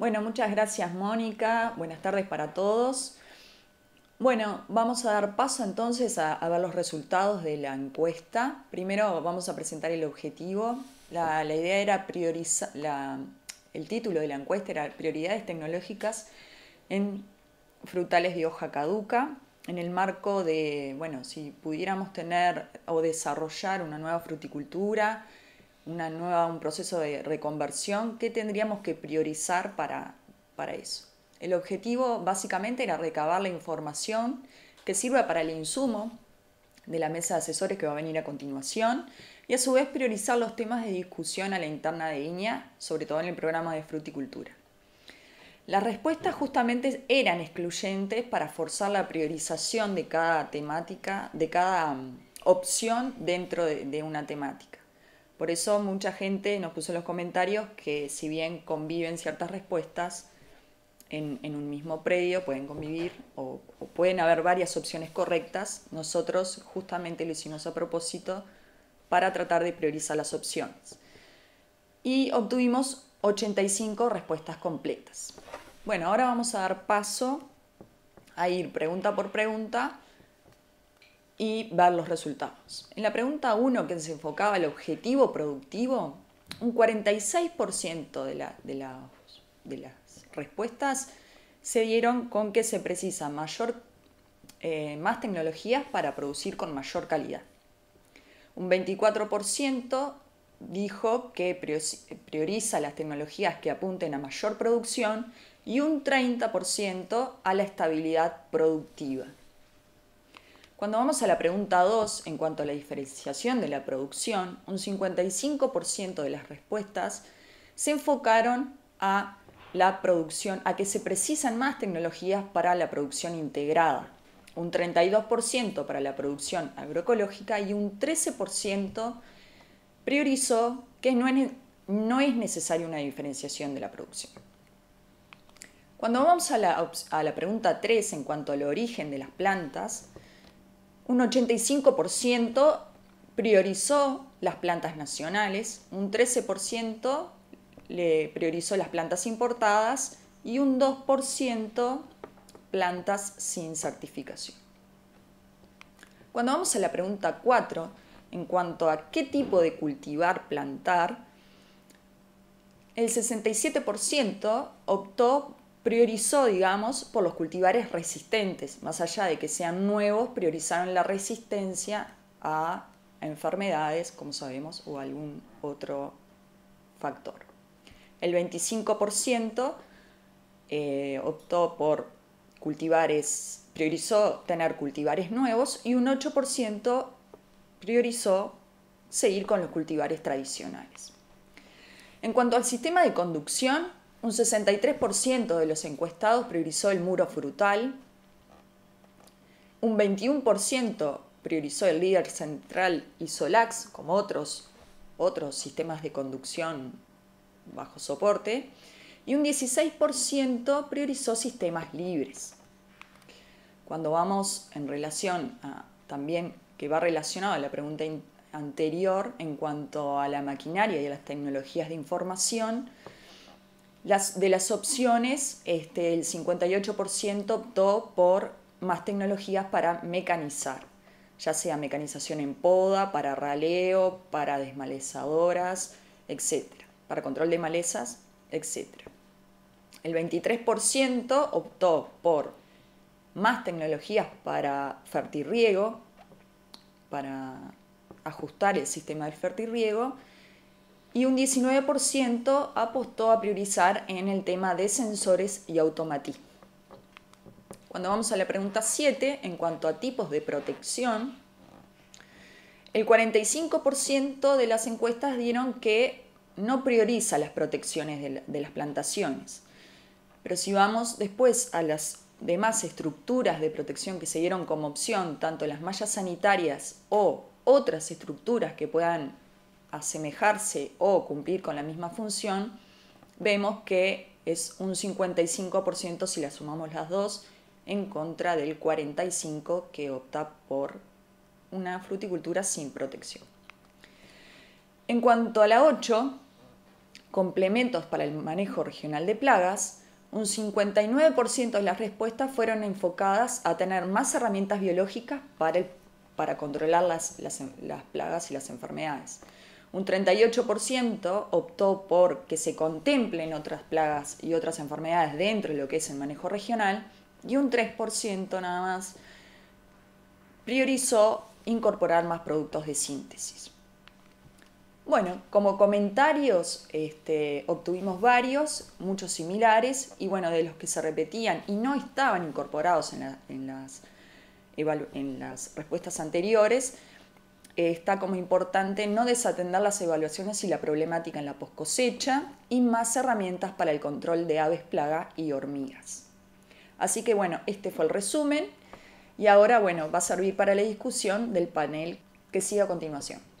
Bueno, muchas gracias Mónica, buenas tardes para todos. Bueno, vamos a dar paso entonces a, ver los resultados de la encuesta. Primero vamos a presentar el objetivo. La, idea era priorizar, el título de la encuesta era Prioridades tecnológicas en frutales de hoja caduca, en el marco de, bueno, si pudiéramos tener o desarrollar una nueva fruticultura, una nueva, un proceso de reconversión, ¿qué tendríamos que priorizar para, para eso? El objetivo básicamente era recabar la información que sirva para el insumo de la mesa de asesores que va a venir a continuación y a su vez priorizar los temas de discusión a la interna de Iña, sobre todo en el programa de fruticultura. Las respuestas justamente eran excluyentes para forzar la priorización de cada temática, de cada mm, opción dentro de una temática. Por eso mucha gente nos puso en los comentarios que si bien conviven ciertas respuestas en, un mismo predio, pueden convivir o pueden haber varias opciones correctas, nosotros justamente lo hicimos a propósito para tratar de priorizar las opciones. Y obtuvimos 85 respuestas completas. Bueno, ahora vamos a dar paso a ir pregunta por pregunta y ver los resultados. En la pregunta 1, que se enfocaba al objetivo productivo, un 46% de, las respuestas se dieron con que se precisa eh, más tecnologías para producir con mayor calidad. Un 24% dijo que prioriza las tecnologías que apunten a mayor producción y un 30% a la estabilidad productiva. Cuando vamos a la pregunta 2, en cuanto a la diferenciación de la producción, un 55% de las respuestas se enfocaron a la producción, a que se precisan más tecnologías para la producción integrada, un 32% para la producción agroecológica y un 13% priorizó que no es, necesaria una diferenciación de la producción. Cuando vamos a la pregunta 3 en cuanto al origen de las plantas, un 85% priorizó las plantas nacionales, un 13% le priorizó las plantas importadas y un 2% plantas sin certificación. Cuando vamos a la pregunta 4, en cuanto a qué tipo de cultivar plantar, el 67% optó priorizó, digamos, por los cultivares resistentes, más allá de que sean nuevos, priorizaron la resistencia a, enfermedades, como sabemos, o algún otro factor. El 25% eh, optó por cultivares, priorizó tener cultivares nuevos y un 8% priorizó seguir con los cultivares tradicionales. En cuanto al sistema de conducción, un 63% de los encuestados priorizó el muro frutal, un 21% priorizó el líder central y Solax, como otros, otros sistemas de conducción bajo soporte, y un 16% priorizó sistemas libres. Cuando vamos en relación a también que va relacionado a la pregunta anterior en cuanto a la maquinaria y a las tecnologías de información, de las opciones, este, el 58% optó por más tecnologías para mecanizar, ya sea mecanización en poda, para raleo, para desmalezadoras, etc., para control de malezas, etc. El 23% optó por más tecnologías para fertirriego, para ajustar el sistema de fertirriego, y un 19% apostó a priorizar en el tema de sensores y automatismo. Cuando vamos a la pregunta 7, en cuanto a tipos de protección, el 45% de las encuestas dieron que no prioriza las protecciones de, de, las plantaciones. Pero si vamos después a las demás estructuras de protección que se dieron como opción, tanto las mallas sanitarias o otras estructuras que puedan asemejarse o cumplir con la misma función, vemos que es un 55% si la sumamos las dos en contra del 45% que opta por una fruticultura sin protección. En cuanto a la 8, complementos para el manejo regional de plagas, un 59% de las respuestas fueron enfocadas a tener más herramientas biológicas para, controlar las plagas y las enfermedades. Un 38% optó por que se contemplen otras plagas y otras enfermedades dentro de lo que es el manejo regional y un 3% nada más priorizó incorporar más productos de síntesis. Bueno, como comentarios este, obtuvimos varios, muchos similares, y bueno, de los que se repetían y no estaban incorporados en las respuestas anteriores, está como importante no desatender las evaluaciones y la problemática en la poscosecha y más herramientas para el control de aves plaga y hormigas. Así que bueno, este fue el resumen y ahora bueno, va a servir para la discusión del panel que sigue a continuación.